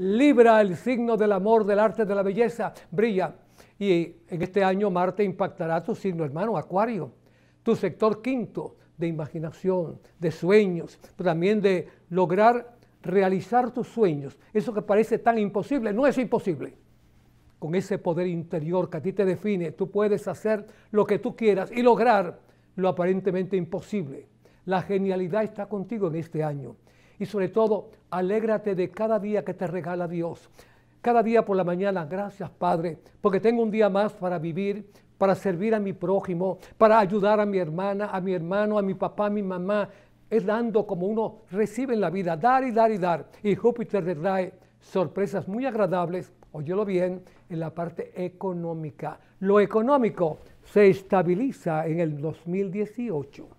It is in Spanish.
Libra, el signo del amor, del arte, de la belleza, brilla. Y en este año Marte impactará tu signo hermano, Acuario, tu sector quinto de imaginación, de sueños, pero también de lograr realizar tus sueños. Eso que parece tan imposible, no es imposible. Con ese poder interior que a ti te define, tú puedes hacer lo que tú quieras y lograr lo aparentemente imposible. La genialidad está contigo en este año. Y sobre todo, alégrate de cada día que te regala Dios. Cada día por la mañana, gracias Padre, porque tengo un día más para vivir, para servir a mi prójimo, para ayudar a mi hermana, a mi hermano, a mi papá, a mi mamá. Es dando como uno recibe en la vida, dar y dar y dar. Y Júpiter te trae sorpresas muy agradables, óyelo bien, en la parte económica. Lo económico se estabiliza en el 2018.